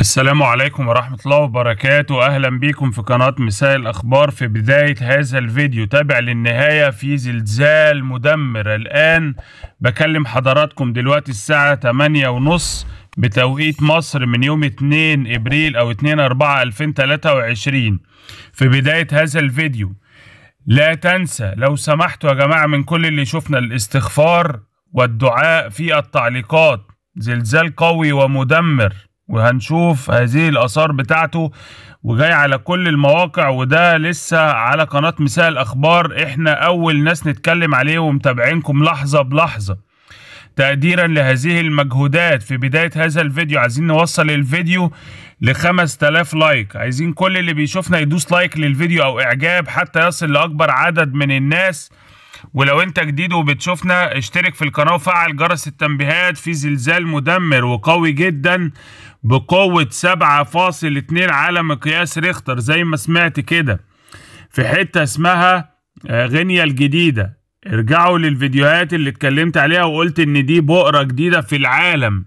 السلام عليكم ورحمة الله وبركاته أهلا بكم في قناة مساء الأخبار في بداية هذا الفيديو تابع للنهاية في زلزال مدمر الآن بكلم حضراتكم دلوقتي الساعة 8 ونص بتوقيت مصر من يوم 2 إبريل أو 2 4 2023 في بداية هذا الفيديو لا تنسى لو سمحتوا يا جماعة من كل اللي شفنا الاستغفار والدعاء في التعليقات زلزال قوي ومدمر وهنشوف هذه الآثار بتاعته وجاي على كل المواقع وده لسه على قناة مساء الاخبار إحنا أول ناس نتكلم عليه ومتابعينكم لحظة بلحظة تقديرا لهذه المجهودات في بداية هذا الفيديو عايزين نوصل الفيديو لخمس 5000 لايك عايزين كل اللي بيشوفنا يدوس لايك للفيديو أو إعجاب حتى يصل لأكبر عدد من الناس ولو انت جديد وبتشوفنا اشترك في القناه وفعل جرس التنبيهات في زلزال مدمر وقوي جدا بقوه 7.2 على مقياس ريختر زي ما سمعت كده في حته اسمها آه، غينيا الجديده ارجعوا للفيديوهات اللي اتكلمت عليها وقلت ان دي بؤره جديده في العالم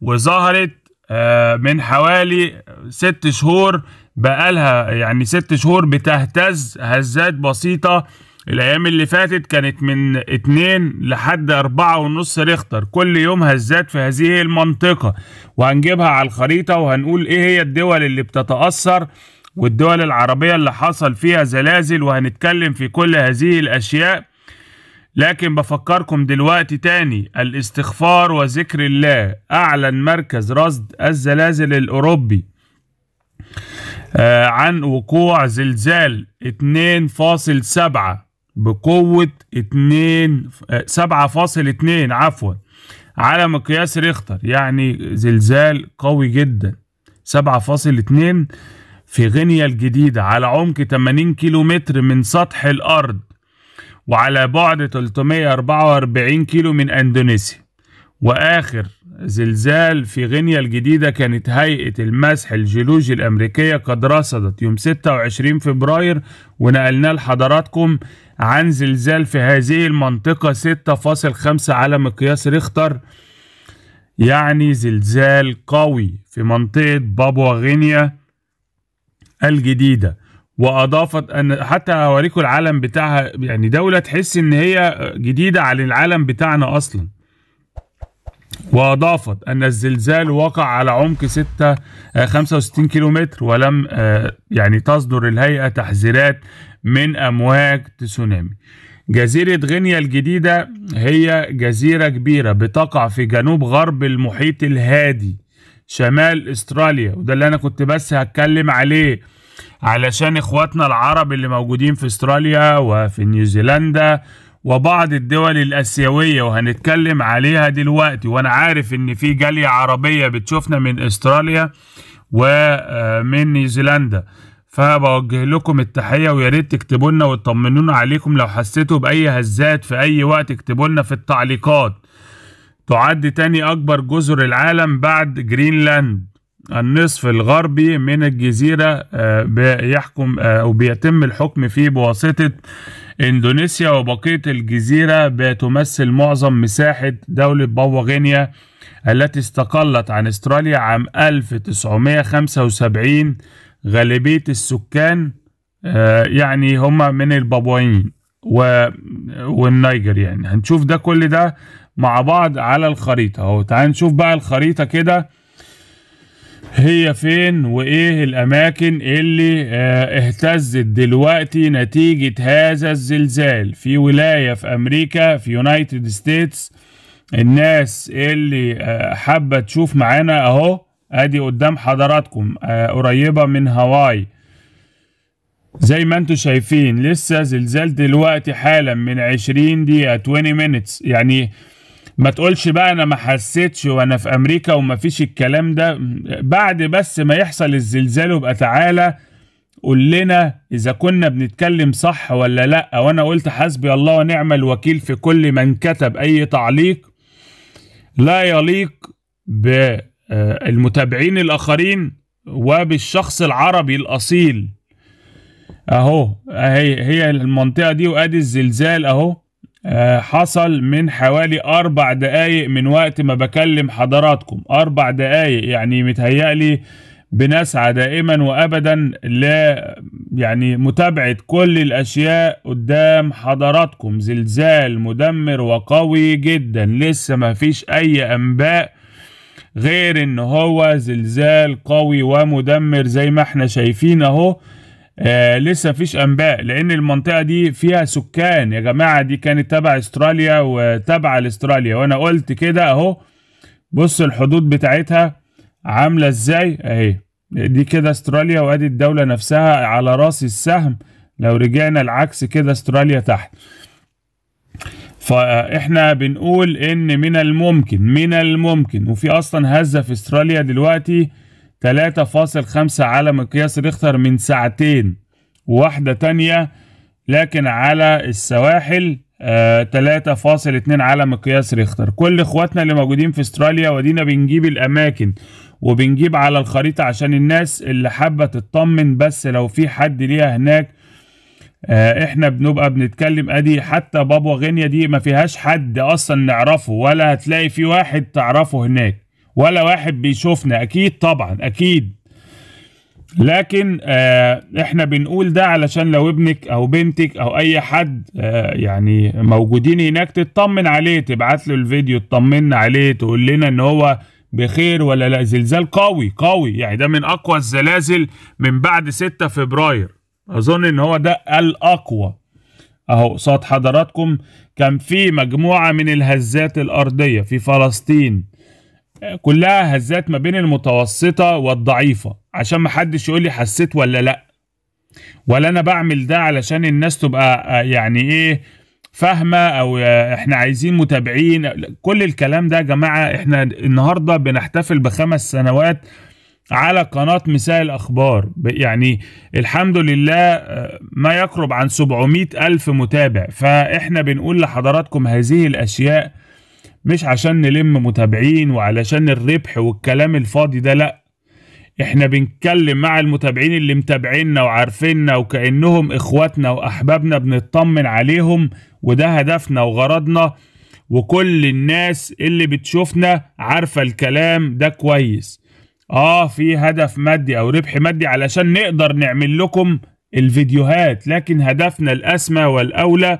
وظهرت آه، من حوالي ست شهور بقالها يعني ست شهور بتهتز هزات بسيطه الايام اللي فاتت كانت من اتنين لحد اربعة ونص ريختر كل يوم هزات في هذه المنطقة وهنجيبها على الخريطة وهنقول ايه هي الدول اللي بتتأثر والدول العربية اللي حصل فيها زلازل وهنتكلم في كل هذه الاشياء لكن بفكركم دلوقتي تاني الاستغفار وذكر الله اعلن مركز رصد الزلازل الاوروبي آه، عن وقوع زلزال 2.7 بقوة 2 7.2 آه، عفوا على مقياس ريختر يعني زلزال قوي جدا 7.2 في غينيا الجديدة على عمق 80 كيلومتر من سطح الأرض وعلى بعد 344 كيلو من أندونيسيا وآخر زلزال في غينيا الجديدة كانت هيئة المسح الجيولوجي الأمريكية قد رصدت يوم 26 فبراير ونقلناه لحضراتكم عن زلزال في هذه المنطقة 6.5 على مقياس ريختر يعني زلزال قوي في منطقة بابوا غينيا الجديدة واضافت ان حتى أوريكم العالم بتاعها يعني دولة تحس ان هي جديدة على العالم بتاعنا اصلا وأضافت أن الزلزال وقع على عمق 6 65 آه، كيلومتر ولم آه، يعني تصدر الهيئة تحذيرات من أمواج تسونامي جزيرة غينيا الجديدة هي جزيرة كبيرة بتقع في جنوب غرب المحيط الهادي شمال استراليا وده اللي انا كنت بس هتكلم عليه علشان اخواتنا العرب اللي موجودين في استراليا وفي نيوزيلندا وبعض الدول الآسيوية وهنتكلم عليها دلوقتي وأنا عارف إن في جالية عربية بتشوفنا من أستراليا ومن آه، نيوزيلندا فبوجه لكم التحية وياريت تكتبوا لنا وتطمنونا عليكم لو حسيتوا بأي هزات في أي وقت اكتبوا لنا في التعليقات تعد تاني أكبر جزر العالم بعد جرينلاند النصف الغربي من الجزيرة آه، بيحكم أو آه، بيتم الحكم فيه بواسطة إندونيسيا وبقية الجزيرة بتمثل معظم مساحة دولة بابوغينيا التي استقلت عن استراليا عام 1975 غالبية السكان آه، يعني هما من البابويين والنيجر يعني هنشوف ده كل ده مع بعض على الخريطة اهو تعال نشوف بقى الخريطة كده هي فين وايه الاماكن اللي آه، اهتزت دلوقتي نتيجة هذا الزلزال في ولاية في امريكا في يونايتد ستيتس الناس اللي آه، حابة تشوف معانا اهو ادي قدام حضراتكم آه، قريبة من هاواي زي ما انتم شايفين لسه زلزال دلوقتي حالا من 20 دقيقة 20 minutes يعني ما تقولش بقى انا ما حسيتش وانا في امريكا وما فيش الكلام ده بعد بس ما يحصل الزلزال وبقى تعالى قول لنا اذا كنا بنتكلم صح ولا لا وانا قلت حسبي الله ونعم الوكيل في كل من كتب اي تعليق لا يليق بالمتابعين الاخرين وبالشخص العربي الاصيل اهو هي هي المنطقه دي وادي الزلزال اهو آه، حصل من حوالي أربع دقايق من وقت ما بكلم حضراتكم أربع دقايق يعني متهيألي بنسعى دائما وأبدا لا يعني متابعة كل الأشياء قدام حضراتكم زلزال مدمر وقوي جدا لسه ما فيش أي أنباء غير إن هو زلزال قوي ومدمر زي ما احنا شايفين أهو آه لسه فيش انباء لان المنطقه دي فيها سكان يا جماعه دي كانت تبع استراليا وتبع لاستراليا وانا قلت كده اهو بص الحدود بتاعتها عامله ازاي اهي دي كده استراليا وادي الدوله نفسها على راس السهم لو رجعنا العكس كده استراليا تحت فاحنا بنقول ان من الممكن من الممكن وفي اصلا هزه في استراليا دلوقتي 3.5 على مقياس ريختر من ساعتين وواحدة تانية لكن على السواحل آه 3.2 على مقياس ريختر كل اخواتنا اللي موجودين في استراليا ودينا بنجيب الاماكن وبنجيب على الخريطة عشان الناس اللي حابة تطمن بس لو في حد ليها هناك آه احنا بنبقى بنتكلم ادي حتى بابوا غينيا دي ما فيهاش حد اصلا نعرفه ولا هتلاقي في واحد تعرفه هناك ولا واحد بيشوفنا اكيد طبعا اكيد لكن آه احنا بنقول ده علشان لو ابنك او بنتك او اي حد آه يعني موجودين هناك تطمن عليه تبعت له الفيديو تطمنا عليه تقول لنا ان هو بخير ولا لا زلزال قوي قوي يعني ده من اقوى الزلازل من بعد 6 فبراير اظن ان هو ده الاقوى اهو قصاد حضراتكم كان في مجموعه من الهزات الارضيه في فلسطين كلها هزات ما بين المتوسطة والضعيفة عشان ما حدش يقول لي حسيت ولا لأ ولا أنا بعمل ده علشان الناس تبقى آه، يعني إيه فاهمة أو آه، إحنا عايزين متابعين كل الكلام ده يا جماعة إحنا النهاردة بنحتفل بخمس سنوات على قناة مساء الأخبار يعني الحمد لله آه، ما يقرب عن 700 ألف متابع فإحنا بنقول لحضراتكم هذه الأشياء مش عشان نلم متابعين وعلشان الربح والكلام الفاضي ده لأ احنا بنتكلم مع المتابعين اللي متابعينا وعارفيننا وكأنهم اخواتنا واحبابنا بنطمن عليهم وده هدفنا وغرضنا وكل الناس اللي بتشوفنا عارفة الكلام ده كويس اه في هدف مادي او ربح مادي علشان نقدر نعمل لكم الفيديوهات لكن هدفنا الاسمى والاولى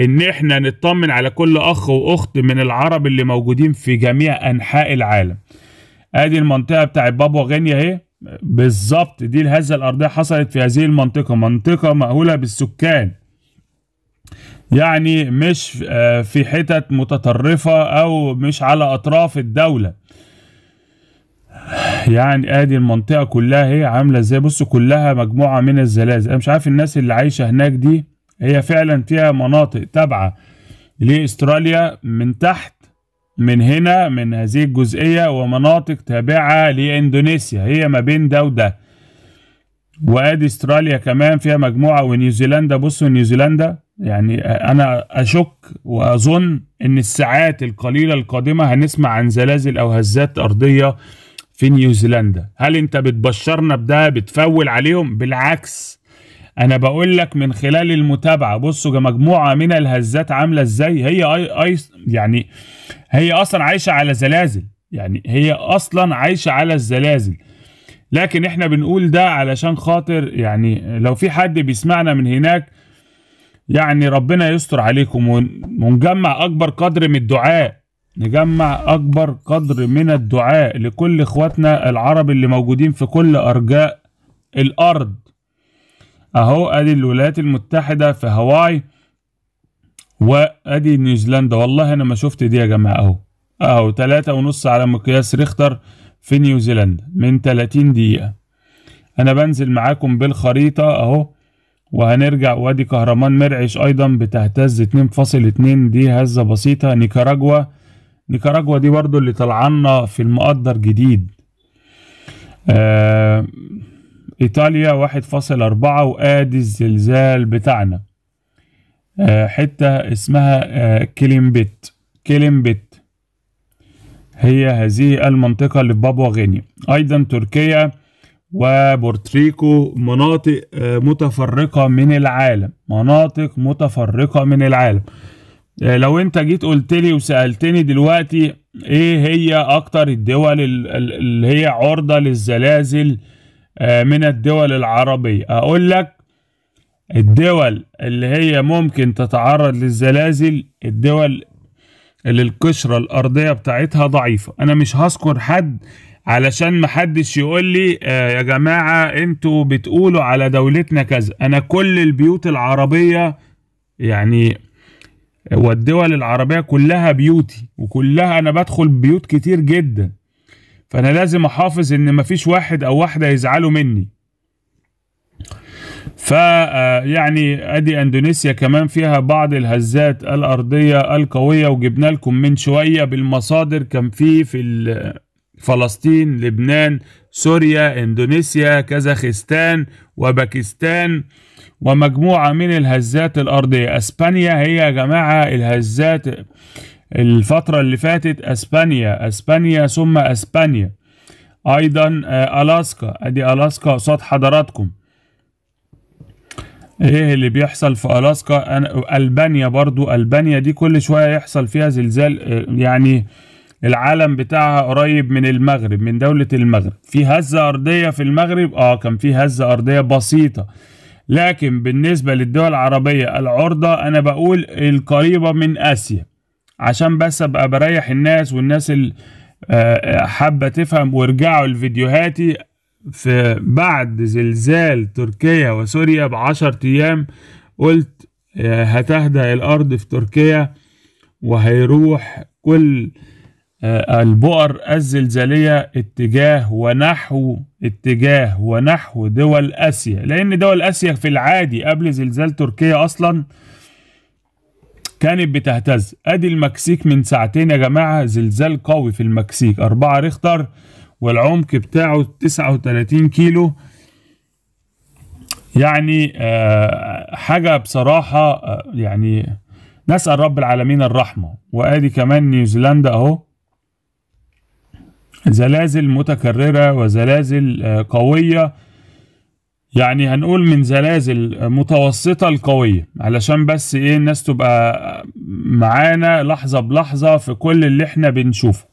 ان احنا نطمن على كل اخ واخت من العرب اللي موجودين في جميع انحاء العالم ادي المنطقه بتاعت بابوا غينيا اهي بالظبط دي هذا الارضيه حصلت في هذه المنطقه منطقه مأهوله بالسكان يعني مش آه، في حتت متطرفه او مش على اطراف الدوله يعني ادي المنطقه كلها هي عامله ازاي بصوا كلها مجموعه من الزلازل انا مش عارف الناس اللي عايشه هناك دي هي فعلا فيها مناطق تابعة لأستراليا من تحت من هنا من هذه الجزئية ومناطق تابعة لإندونيسيا هي ما بين ده وده وادي استراليا كمان فيها مجموعة ونيوزيلندا بصوا نيوزيلندا يعني انا اشك واظن ان الساعات القليلة القادمة هنسمع عن زلازل او هزات ارضية في نيوزيلندا هل انت بتبشرنا بده بتفول عليهم بالعكس انا بقول لك من خلال المتابعه بصوا مجموعه من الهزات عامله ازاي هي أي أي يعني هي اصلا عايشه على زلازل يعني هي اصلا عايشه على الزلازل لكن احنا بنقول ده علشان خاطر يعني لو في حد بيسمعنا من هناك يعني ربنا يستر عليكم ونجمع اكبر قدر من الدعاء نجمع اكبر قدر من الدعاء لكل اخواتنا العرب اللي موجودين في كل ارجاء الارض اهو ادي الولايات المتحدة في هاواي وادي نيوزيلندا والله انا ما شفت دي يا جماعة اهو اهو تلاتة ونص على مقياس ريختر في نيوزيلندا من تلاتين دقيقة انا بنزل معاكم بالخريطة اهو وهنرجع وادي كهرمان مرعش ايضا بتهتز اتنين فاصل اتنين دي هزة بسيطة نيكاراجوا نيكاراجوا دي برضو اللي طلعنا في المقدر جديد آه إيطاليا 1.4 وآدي الزلزال بتاعنا آه، حتة اسمها آه، كيليمبيت كيليمبيت هي هذه المنطقة اللي في بابوا غينيا أيضا تركيا وبورتريكو مناطق آه، متفرقة من العالم مناطق متفرقة من العالم لو انت جيت قلت لي وسألتني دلوقتي ايه هي اكتر الدول اللي هي عرضة للزلازل آه، من الدول العربية أقول لك الدول اللي هي ممكن تتعرض للزلازل الدول اللي القشرة الأرضية بتاعتها ضعيفة أنا مش هذكر حد علشان محدش يقول لي آه، يا جماعة انتوا بتقولوا على دولتنا كذا أنا كل البيوت العربية يعني والدول العربية كلها بيوتي وكلها أنا بدخل بيوت كتير جدا فانا لازم احافظ ان مفيش واحد او واحده يزعلوا مني آه، يعني ادي اندونيسيا كمان فيها بعض الهزات الارضيه القويه وجبنا لكم من شويه بالمصادر كان في في فلسطين لبنان سوريا اندونيسيا كازاخستان وباكستان ومجموعه من الهزات الارضيه اسبانيا هي يا جماعه الهزات الفترة اللي فاتت اسبانيا اسبانيا ثم اسبانيا ايضا آه، الاسكا ادي الاسكا قصاد حضراتكم ايه اللي بيحصل في الاسكا أنا البانيا برضو البانيا دي كل شوية يحصل فيها زلزال آه، يعني العالم بتاعها قريب من المغرب من دولة المغرب في هزة أرضية في المغرب آه كان في هزة أرضية بسيطة لكن بالنسبة للدول العربية العرضة أنا بقول القريبة من آسيا عشان بس ابقى بريح الناس والناس اللي آه، آه، حابه تفهم وارجعوا لفيديوهاتي في بعد زلزال تركيا وسوريا بعشر ايام قلت آه، هتهدأ الارض في تركيا وهيروح كل البؤر الزلزالية اتجاه ونحو اتجاه ونحو دول آسيا لأن دول آسيا في العادي قبل زلزال تركيا أصلا كانت بتهتز ادي المكسيك من ساعتين يا جماعه زلزال قوي في المكسيك 4 ريختر والعمق بتاعه 39 كيلو يعني آه حاجه بصراحه آه يعني نسال رب العالمين الرحمه وادي كمان نيوزيلندا اهو زلازل متكرره وزلازل آه قويه يعني هنقول من زلازل متوسطة لقوية علشان بس ايه الناس تبقى معانا لحظة بلحظة في كل اللي احنا بنشوفه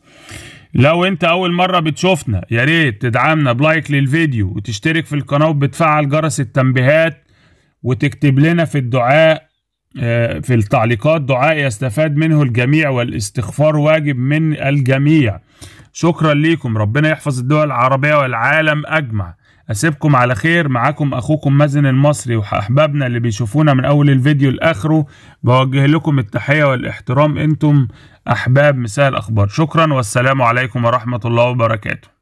لو انت اول مرة بتشوفنا يا ريت تدعمنا بلايك للفيديو وتشترك في القناة وبتفعل جرس التنبيهات وتكتب لنا في الدعاء آه، في التعليقات دعاء يستفاد منه الجميع والاستغفار واجب من الجميع شكرا ليكم ربنا يحفظ الدول العربية والعالم أجمع أسيبكم على خير معاكم أخوكم مازن المصري وأحبابنا اللي بيشوفونا من أول الفيديو لآخره بوجه لكم التحية والاحترام أنتم أحباب مساء الأخبار شكرا والسلام عليكم ورحمة الله وبركاته